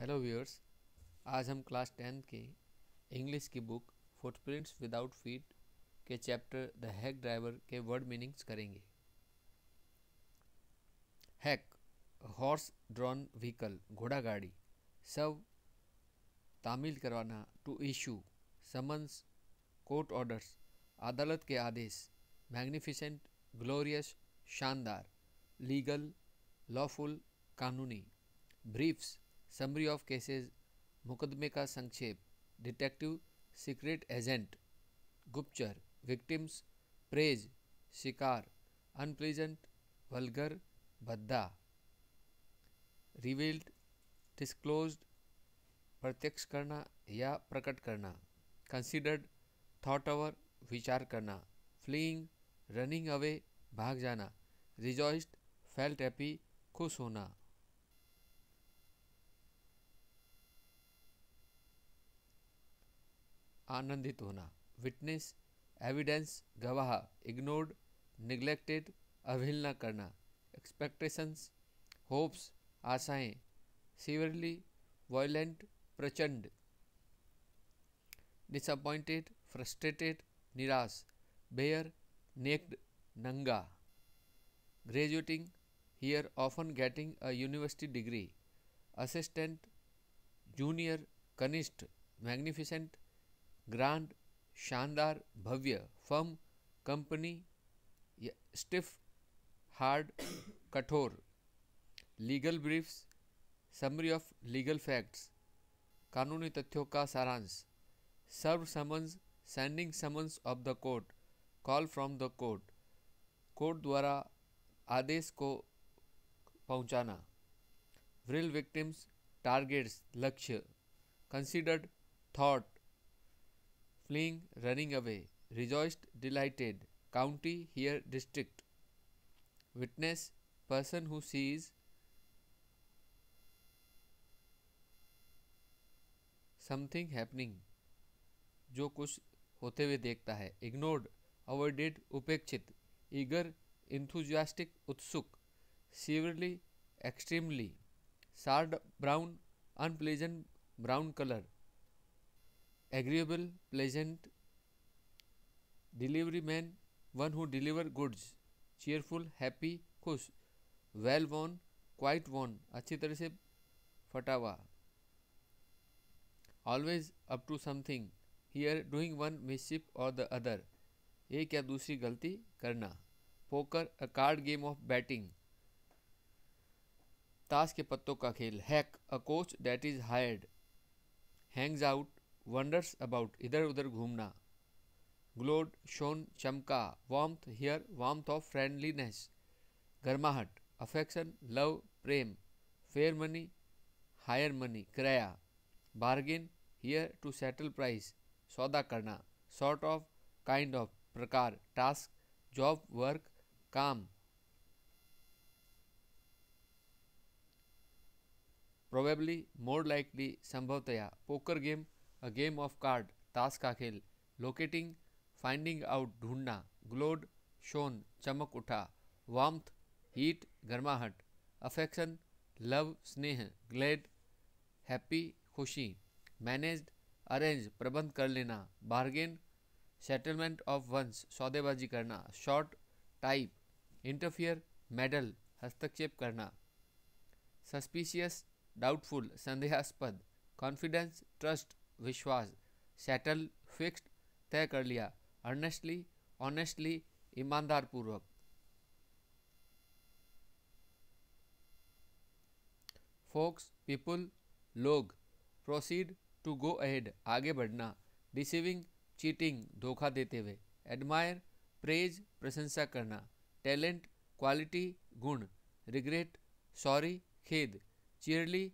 Hello viewers आज हम class tenth के इंग्लिश की बुक फुटप्रिंट्स विदाउट फीट के चैप्टर द हैक ड्राइवर के वर्ड मीनिंग्स करेंगे हैक हॉर्स ड्रॉन व्हीकल घोड़ा गाड़ी सब तामील करवाना to issue summons court orders अदालत के आदेश मैग्निफिसेंट ग्लोरियस शानदार लीगल लॉफुल कानूनी ब्रीफ्स समरी ऑफ केसेस मुकदमे का संक्षेप डिटेक्टिव सीक्रेट एजेंट गुप्चर विक्टिम्स प्रेज शिकार अनप्लीजेंट वलगर भद्दा रिवील्ड डिस्क्लोज प्रत्यक्ष करना या प्रकट करना कंसिडर्ड थॉट ओवर विचार करना फ्लीइंग रनिंग अवे भाग जाना रिजॉइस्ड फेल्ट हैप्पी खुश होना आनंदित होना विटनेस एविडेंस गवाह इग्नोर्ड निग्लेक्टेड अवहेलना करना एक्सपेक्टेशंस होप्स आशाएं सीवियरली वायलेंट प्रचंड डिसअपॉइंटेड फ्रस्ट्रेटेड निराश बेयर नेक्ड नंगा graduating here often getting a university degree assistant junior कनिष्ठ मैग्निफिसेंट ग्रांड शानदार भव्य फर्म कंपनी स्टिफ हार्ड कठोर legal briefs summary of legal facts कानूनी तथ्यों का सारांश serve summons sending summons of the court call from the court court द्वारा आदेश को पहुंचाना व्रिल विक्टिम्स टारगेट्स लक्ष्य considered thought fleeing, running away, rejoiced, delighted, county, here, district. Witness, person who sees, something happening जो कुछ होते हुए देखता है इग्नोर्ड अवॉइडेड उपेक्षित ईगर इंथुजियास्टिक उत्सुक severely extremely sard brown unpleasant brown colour agreeable pleasant delivery man one who deliver goods cheerful happy खुश, well worn quite worn अच्छी तरह से फटा हुआ always up to something he are doing one mischief और the other एक या दूसरी गलती करना poker a card game of betting ताश के पत्तों का खेल hack a coach that is hired hangs out wonders about इधर उधर घूमना ग्लोड शोन चमका warmth here warmth of friendliness गर्माहट अफेक्शन लव प्रेम फेयर मनी हायर मनी किराया bargain here to settle price सौदा करना सॉर्ट ऑफ काइंड ऑफ प्रकार टास्क जॉब वर्क काम प्रोबेबली मोर लाइकली संभवतया poker game a game of card ताश का खेल लोकेटिंग फाइंडिंग आउट ढूंढना ग्लोड शोन चमक उठा वार्म्थ हीट गर्माहट अफेक्शन लव स्नेह ग्लेड हैप्पी खुशी मैनेज्ड अरेंज प्रबंध कर लेना बार्गेन सेटलमेंट ऑफ वंश सौदेबाजी करना शॉर्ट टाइप इंटरफियर मेडल हस्तक्षेप करना सस्पिशियस डाउटफुल संदेहास्पद कॉन्फिडेंस ट्रस्ट विश्वास सेटल फिक्स्ड तय कर लिया अर्नेस्टली ऑनेस्टली ईमानदार पूर्वक फोक्स पीपुल लोग प्रोसीड टू गो अहेड आगे बढ़ना रिसीविंग चीटिंग धोखा देते हुए एडमायर प्रेज प्रशंसा करना टैलेंट क्वालिटी गुण रिग्रेट सॉरी खेद चीयरली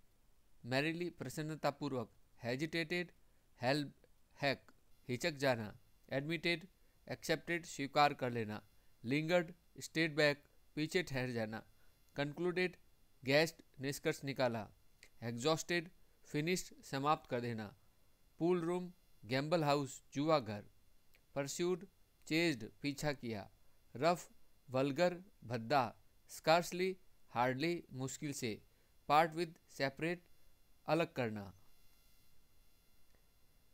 मैरिली प्रसन्नतापूर्वक हेजिटेटेड हेल्प हैक हिचक जाना एडमिटेड एक्सेप्टेड स्वीकार कर लेना लिंगर्ड स्टेट बैक पीछे ठहर जाना कंक्लूडेड गैस्ट निष्कर्ष निकाला एग्जॉस्टेड फिनिश्ड समाप्त कर देना पूल रूम गैम्बल हाउस जुआ घर परस्यूड चेज्ड पीछा किया रफ वलगर भद्दा स्कार्सली हार्डली मुश्किल से पार्ट विद सेपरेट अलग करना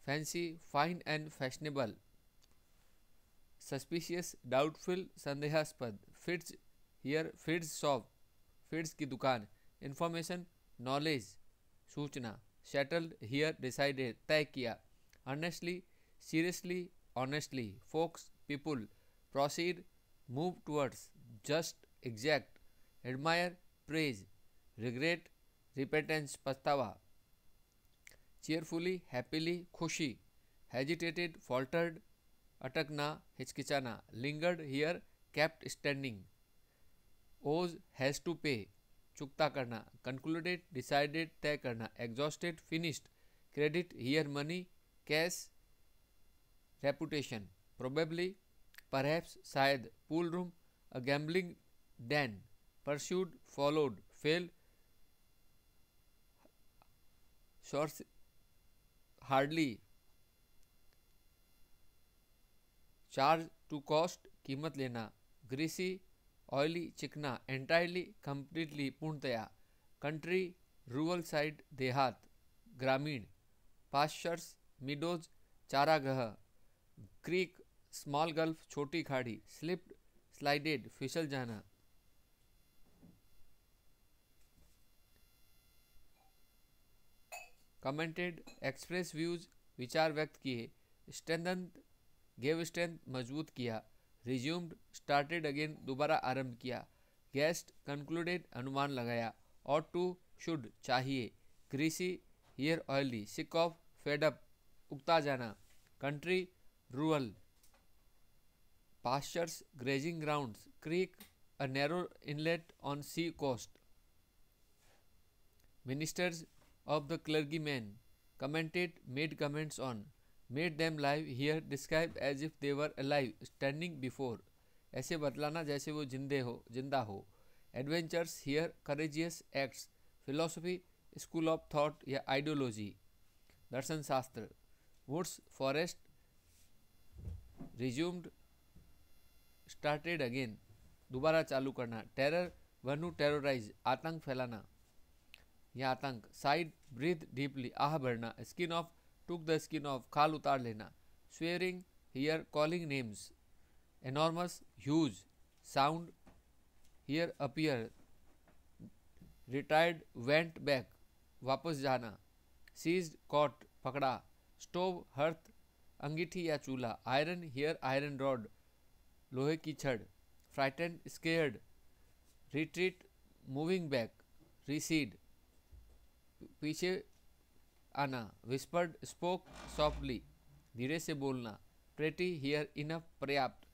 fancy fine and fashionable suspicious doubtful संदेहास्पद feeds here feeds shop feeds की दुकान इंफॉर्मेशन नॉलेज सूचना सेटल्ड हियर डिसाइडेड तय किया earnestly seriously honestly folks people proceed move towards just exact admire praise regret repentance पछतावा cheerfully happily खुशी hesitated faltered अटकना हिचकिचाना lingered here kept standing owes has to pay चुकता करना concluded decided तय करना exhausted finished credit here money cash reputation probably perhaps शायद pool room a gambling den pursued followed fell short hardly charge to cost कीमत लेना greasy oily चिकना entirely completely पूर्णतया country rural side देहात ग्रामीण pastures meadows चारागह creek small gulf छोटी खाड़ी स्लिप्ड स्लाइडेड फिसल जाना कमेंटेड एक्सप्रेस व्यूज विचार व्यक्त किए स्ट्रेंथ गेव स्ट्रेंथ मजबूत किया रिज्यूम्ड स्टार्टेड अगेन दोबारा आरंभ किया गेस्ट कंक्लूडेड अनुमान लगाया और टू शुड चाहिए कृषि hair oily sick of fed up उगता जाना country rural pastures grazing grounds creek a narrow inlet on sea coast ministers of the clergyman commented made comments on made them live here described as if they were alive standing before ऐसे बतलाना जैसे वो जिंदे हो जिंदा हो adventures here courageous acts philosophy school of thought या ideology दर्शन शास्त्र woods forest resumed started again दोबारा चालू करना टेरर वनु टेरोराइज आतंक फैलाना यह आतंक साइड ब्रीथ डीपली आह भरना skin off took the skin off खाल उतार लेना swearing here calling names enormous huge sound here appear retired went back वापस जाना सीज कॉट पकड़ा स्टोव हर्थ अंगीठी या चूल्हा आयरन हियर आयरन रॉड लोहे की छड़ frightened scared retreat moving back recede पीछे आना विस्पर्ड स्पोक सॉफ्टली धीरे से बोलना प्रेटी हियर इनफ पर्याप्त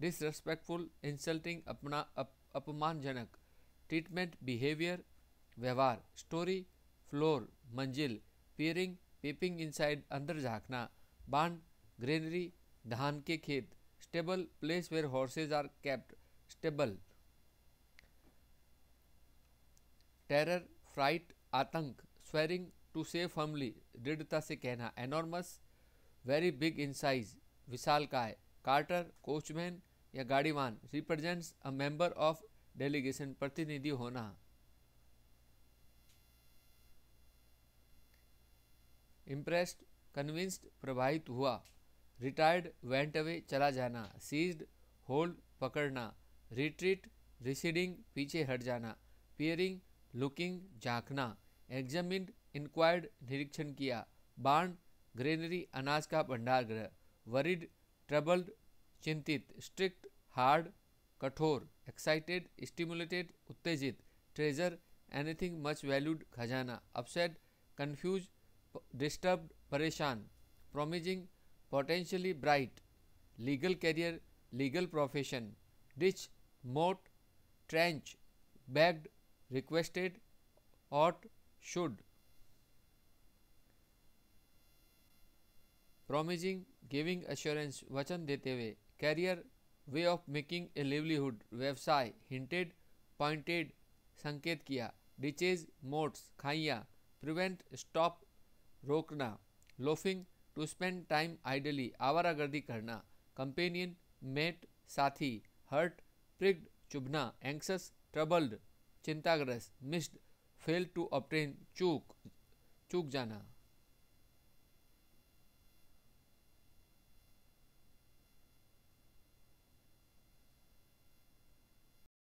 डिसरेस्पेक्टफुल इंसल्टिंग अपना अप, अपमानजनक ट्रीटमेंट बिहेवियर व्यवहार स्टोरी फ्लोर मंजिल पियरिंग पीपिंग इनसाइड अंदर झांकना बांड ग्रेनरी धान के खेत stable place where horses are kept stable terror fright आतंक swearing to say firmly दृढ़ता से कहना enormous very big in size विशाल काय कार्टर कोचमैन या गाड़ीवान represents a member of delegation प्रतिनिधि होना इम्प्रेस्ड कन्विंस्ड प्रभावित हुआ रिटायर्ड वेंट अवे चला जाना सीज्ड होल्ड पकड़ना रिट्रीट रिसीडिंग पीछे हट जाना पियरिंग लुकिंग झांकना एग्जामिन इंक्वायर्ड निरीक्षण किया बाण ग्रेनरी अनाज का भंडार गृह वरिड ट्रबल्ड चिंतित स्ट्रिक्ट हार्ड कठोर एक्साइटेड स्टिमुलेटेड उत्तेजित ट्रेजर एनीथिंग मच वैल्यूड खजाना अपसेट कन्फ्यूज डिस्टर्ब परेशान promising potentially bright legal career legal profession ditch moat trench begged requested ought should promising giving assurance वचन देते हुए career way of making a livelihood व्यवसाय hinted pointed संकेत किया riches moats खाइया prevent stop रोकना loafing to spend time idly आवारागर्दी करना companion mate साथी hurt प्रिग्ड चुभना anxious troubled चिंताग्रस्त missed फेल टू अपटेन चूक चूक जाना